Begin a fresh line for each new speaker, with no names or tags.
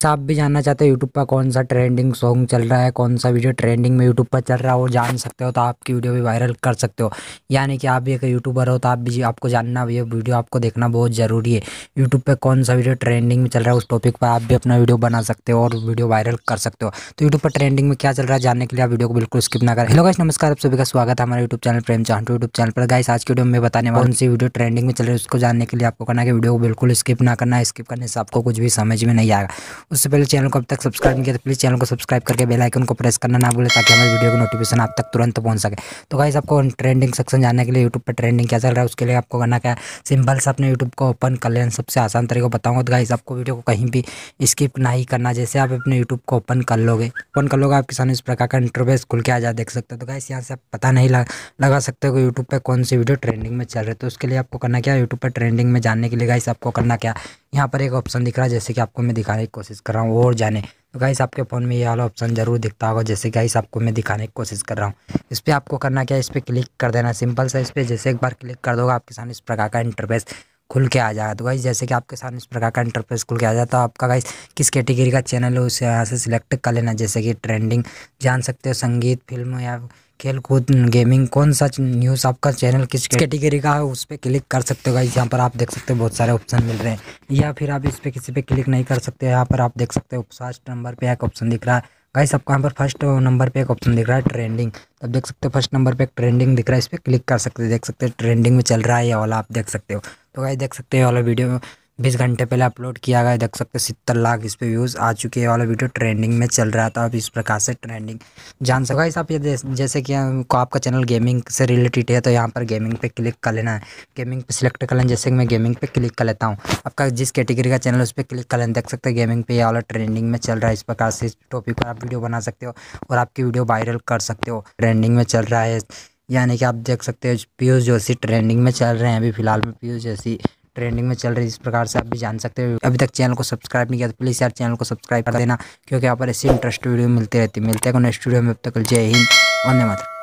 अच्छा, आप भी जानना चाहते हो यूट्यूब पर कौन सा ट्रेंडिंग सॉन्ग चल रहा है कौन सा वीडियो ट्रेंडिंग में यूट्यूब पर चल रहा है वो जान सकते हो तो आपकी वीडियो भी वायरल कर सकते हो यानी कि आप भी एक यूट्यूबर हो तो आप भी आपको जानना ये वीडियो आपको देखना बहुत ज़रूरी है यूट्यूब पर कौन सा वीडियो ट्रेंडिंग में चल रहा है उस टॉपिक पर आप भी अपना वीडियो बना सकते हो और वीडियो वायरल कर सकते हो तो यूट्यूब पर ट्रेंडिंग में क्या चल रहा है जानने के लिए आप वीडियो को बिल्कुल स्किप ना करें हेलो गाइस नमस्कार आप सभी का स्वागत है हमारे यूट्यूब चैनल प्रेम चाहू यूट्यूब चैनल पर गाइस आज की वीडियो में बताने कौन सी वीडियो ट्रेंडिंग में चल रही है उसको जानने के लिए आपको करना कि वीडियो को बिल्कुल स्किप ना करना स्किप करने से आपको कुछ भी समझ में नहीं आएगा उससे पहले चैनल को अब तक सब्सक्राइब नहीं किया तो प्लीज़ चैनल को सब्सक्राइब करके बेल आइकन को प्रेस करना ना भूलें ताकि हमारे वीडियो की नोटिफिकेशन आप तक तुरंत पहुंच सके तो गाइस आपको ट्रेंडिंग सेक्शन जानने के लिए यूट्यूब पर ट्रेंडिंग क्या चल रहा है उसके लिए आपको करना क्या है सिंपल से अपने यूट्यूब को ओपन कर लेना सबसे आसान तरीका बताऊँगा तो गाइस आपको वीडियो को कहीं भी स्किप नहीं करना जैसे आप अपने यूट्यूब को ओपन कर लोगे ओपन कर लोगे आपके सामने इस प्रकार का इंटरव्यूस खुल के आ जाए देख सकते हो तो गाइस यहाँ से आप पता नहीं लगा सकते हो यूट्यूब पर कौन सी वीडियो ट्रेंडिंग में चल रही है तो उसके लिए आपको करना क्या यूट्यूब पर ट्रेंडिंग में जानने के लिए गाइस आपको करना क्या यहाँ पर एक ऑप्शन दिख रहा है जैसे कि आपको मैं दिखाने की कोशिश कर रहा हूँ और जाने तो गाइस आपके फ़ोन में ये वाला ऑप्शन जरूर दिखता होगा जैसे गाइस आपको मैं दिखाने की कोशिश कर रहा हूँ इस पर आपको करना क्या है इस पर क्लिक कर देना सिंपल सा इस पर जैसे एक बार क्लिक कर दोगे आपके सामने इस प्रकार का इंटरफेस खुल के आ जाएगा तो गाइस जैसे कि आपके सामने इस प्रकार का इंटरफेस खुल के आ जाता तो है आपका गाइस किस कैटेगरी का चैनल है उसे यहाँ से सिलेक्ट कर लेना जैसे कि ट्रेंडिंग जान सकते हो संगीत फिल्म या खेल कूद गेमिंग कौन सा न्यूज़ आपका चैनल किस कैटेगरी का है उस पर क्लिक कर सकते हो गाइज यहाँ पर आप देख सकते हो बहुत सारे ऑप्शन मिल रहे हैं या फिर आप इस पर किसी पे क्लिक नहीं कर सकते यहाँ पर आप देख सकते हो फर्स्ट नंबर पे एक ऑप्शन दिख रहा है गाइस आपको यहाँ पर फर्स्ट नंबर पे एक ऑप्शन दिख रहा है ट्रेंडिंग तो आप देख सकते हो फर्स्ट नंबर पर एक ट्रेंडिंग दिख रहा है इस पर क्लिक कर सकते हो देख सकते हो ट्रेंडिंग में चल रहा है ये वाला आप देख सकते हो तो गाइस देख सकते हो वाला वीडियो बीस घंटे पहले अपलोड किया गया देख सकते सत्तर लाख इस पर व्यूज़ आ चुके हैं वाला वीडियो ट्रेंडिंग में चल रहा था अब इस प्रकार से ट्रेंडिंग जान सको इस आप जैसे कि को आपका चैनल गेमिंग से रिलेटेड है तो यहाँ पर गेमिंग पे क्लिक कर लेना है गेमिंग पे सिलेक्ट कर लेना जैसे कि मैं गेमिंग पे क्लिक कर लेता हूँ आपका जिस कैटेगरी का चैनल उस पर क्लिक कर लेना देख सकते गेमिंग पे वाला ट्रेंडिंग में चल रहा है इस प्रकार से इस टॉपिक पर आप वीडियो बना सकते हो और आपकी वीडियो वायरल कर सकते हो ट्रेंडिंग में चल रहा है यानी कि आप देख सकते हो पीयूष जोशी ट्रेंडिंग में चल रहे हैं अभी फ़िलहाल में पीयूष जोशी ट्रेंडिंग में चल रही है इस प्रकार से आप भी जान सकते हो अभी तक चैनल को सब्सक्राइब नहीं किया तो प्लीज़ यार चैनल को सब्सक्राइब कर देना क्योंकि यहाँ पर ऐसी इंटरेस्ट वीडियो मिलती रहती है मिलते हैं नेक्स्ट वीडियो में अब तक जय हिंद वंदे मातरम